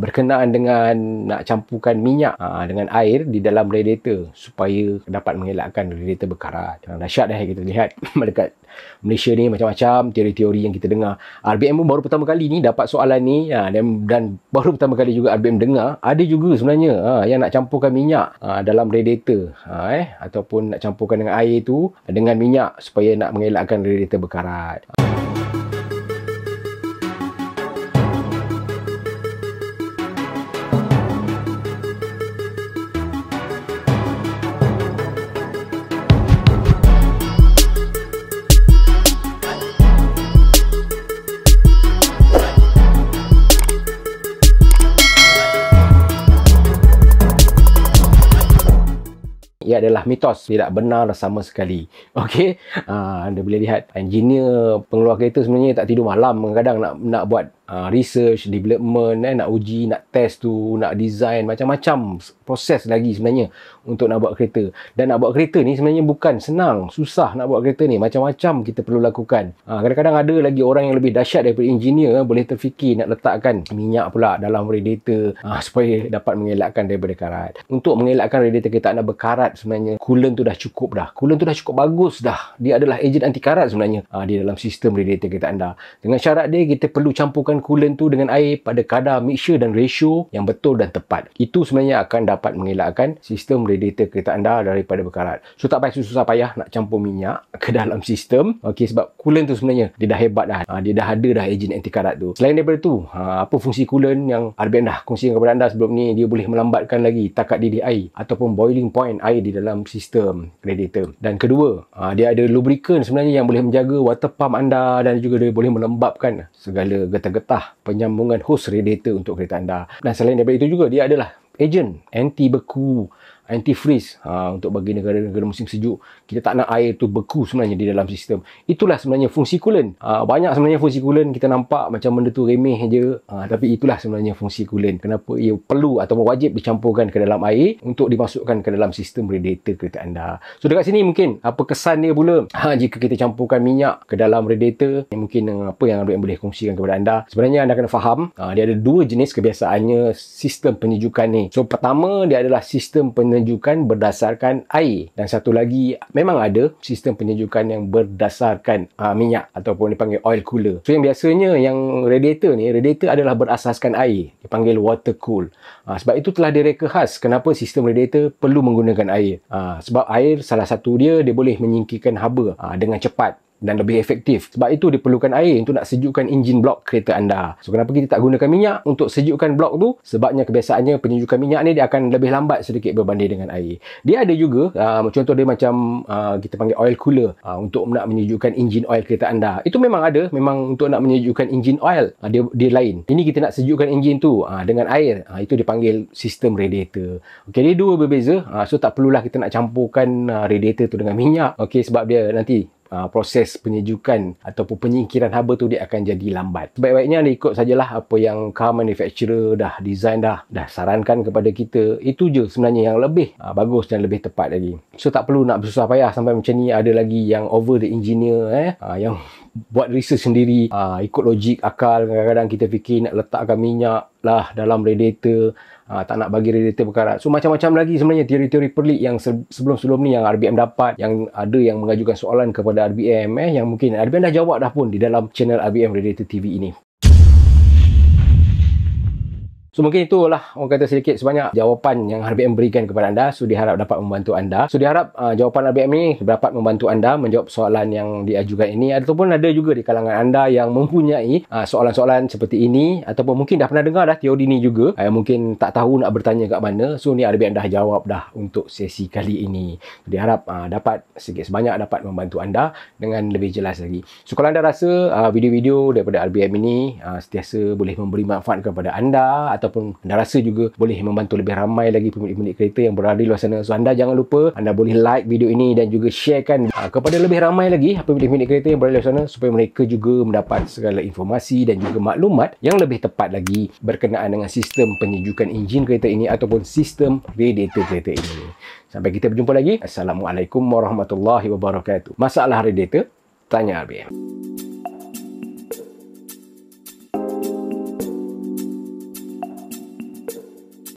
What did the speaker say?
berkenaan dengan nak campurkan minyak ha, dengan air di dalam radiator supaya dapat mengelakkan radiator berkarat. Ha, dahsyat dah kita lihat dekat Malaysia ni macam-macam teori-teori yang kita dengar. RBM pun baru pertama kali ni dapat soalan ni ha, dan, dan baru pertama kali juga RBM dengar ada juga sebenarnya ha, yang nak campurkan minyak ha, dalam radiator ha, eh, ataupun nak campurkan dengan air tu dengan minyak supaya nak mengelakkan radiator berkarat. Ha. ia adalah mitos tidak benar sama sekali okey uh, anda boleh lihat engineer pengeluar kereta sebenarnya tak tidur malam kadang nak nak buat uh, research development eh, nak uji nak test tu nak design macam-macam proses lagi sebenarnya untuk nak buat kereta dan nak buat kereta ni sebenarnya bukan senang susah nak buat kereta ni macam-macam kita perlu lakukan uh, kadang-kadang ada lagi orang yang lebih dahsyat daripada engineer eh, boleh terfikir nak letakkan minyak pula dalam radiator uh, supaya dapat mengelakkan daripada karat untuk mengelakkan radiator kita nak berkarat sebenarnya coolant tu dah cukup dah coolant tu dah cukup bagus dah dia adalah ejen anti karat sebenarnya ha, ah, di dalam sistem radiator kereta anda dengan syarat dia kita perlu campurkan coolant tu dengan air pada kadar mixture dan ratio yang betul dan tepat itu sebenarnya akan dapat mengelakkan sistem radiator kereta anda daripada berkarat so tak payah susah payah nak campur minyak ke dalam sistem okay, sebab coolant tu sebenarnya dia dah hebat dah ha, dia dah ada dah ejen anti karat tu selain daripada tu ha, apa fungsi coolant yang RBN dah kongsikan kepada anda sebelum ni dia boleh melambatkan lagi takat didih air ataupun boiling point air di dalam sistem radiator. Dan kedua, aa, ah, dia ada lubrikan sebenarnya yang boleh menjaga water pump anda dan juga dia boleh melembabkan segala getah-getah penyambungan hose radiator untuk kereta anda. Dan selain daripada itu juga, dia adalah agent anti beku antifreeze ha, untuk bagi negara-negara musim sejuk. Kita tak nak air tu beku sebenarnya di dalam sistem. Itulah sebenarnya fungsi coolant. Ha, banyak sebenarnya fungsi coolant kita nampak macam benda tu remeh je. Ha, tapi itulah sebenarnya fungsi coolant. Kenapa ia perlu atau wajib dicampurkan ke dalam air untuk dimasukkan ke dalam sistem radiator kereta anda. So dekat sini mungkin apa kesan dia pula ha, jika kita campurkan minyak ke dalam radiator. Mungkin eh, apa yang Abdul boleh kongsikan kepada anda. Sebenarnya anda kena faham ha, dia ada dua jenis kebiasaannya sistem penyejukan ni. So pertama dia adalah sistem penyejukan penunjukan berdasarkan air dan satu lagi memang ada sistem penunjukan yang berdasarkan uh, minyak ataupun dipanggil oil cooler so yang biasanya yang radiator ni radiator adalah berasaskan air dipanggil water cool uh, sebab itu telah direka khas kenapa sistem radiator perlu menggunakan air uh, sebab air salah satu dia dia boleh menyingkirkan haba uh, dengan cepat dan lebih efektif. Sebab itu diperlukan air untuk nak sejukkan enjin blok kereta anda. So kenapa kita tak gunakan minyak untuk sejukkan blok tu? Sebabnya kebiasaannya penyejukan minyak ni dia akan lebih lambat sedikit berbanding dengan air. Dia ada juga uh, contoh dia macam uh, kita panggil oil cooler uh, untuk nak menyejukkan enjin oil kereta anda. Itu memang ada, memang untuk nak menyejukkan enjin oil. Uh, dia dia lain. Ini kita nak sejukkan enjin tu uh, dengan air. Uh, itu dipanggil sistem radiator. Okey, dia dua berbeza. Uh, so tak perlulah kita nak campurkan uh, radiator tu dengan minyak. Okey, sebab dia nanti uh, proses penyejukan ataupun penyingkiran haba tu dia akan jadi lambat. Baik-baiknya anda ikut sajalah apa yang car manufacturer dah design dah dah sarankan kepada kita. Itu je sebenarnya yang lebih uh, bagus dan lebih tepat lagi. So tak perlu nak bersusah payah sampai macam ni ada lagi yang over the engineer eh uh, yang buat research sendiri uh, ikut logik akal kadang-kadang kita fikir nak letakkan minyak lah dalam radiator ha, tak nak bagi regulator berkarat. So macam-macam lagi sebenarnya teori-teori pelik yang sebelum-sebelum ni yang RBM dapat, yang ada yang mengajukan soalan kepada RBM eh, yang mungkin RBM dah jawab dah pun di dalam channel RBM Radiator TV ini. So mungkin itulah orang kata sedikit sebanyak jawapan yang RBM berikan kepada anda. So diharap dapat membantu anda. So diharap uh, jawapan RBM ini dapat membantu anda menjawab soalan yang diajukan ini. Ataupun ada juga di kalangan anda yang mempunyai uh, soalan-soalan seperti ini. Ataupun mungkin dah pernah dengar dah teori ini juga. Uh, mungkin tak tahu nak bertanya kat mana. So ni RBM dah jawab dah untuk sesi kali ini. So, diharap uh, dapat sedikit sebanyak dapat membantu anda dengan lebih jelas lagi. So kalau anda rasa uh, video-video daripada RBM ini uh, setiasa boleh memberi manfaat kepada anda ataupun rasa juga boleh membantu lebih ramai lagi pemilik-pemilik kereta yang berada di luar sana. So anda jangan lupa anda boleh like video ini dan juga sharekan uh, kepada lebih ramai lagi pemilik-pemilik kereta yang berada di luar sana supaya mereka juga mendapat segala informasi dan juga maklumat yang lebih tepat lagi berkenaan dengan sistem penyejukan enjin kereta ini ataupun sistem radiator kereta ini. Sampai kita berjumpa lagi. Assalamualaikum warahmatullahi wabarakatuh. Masalah radiator, tanya RBM.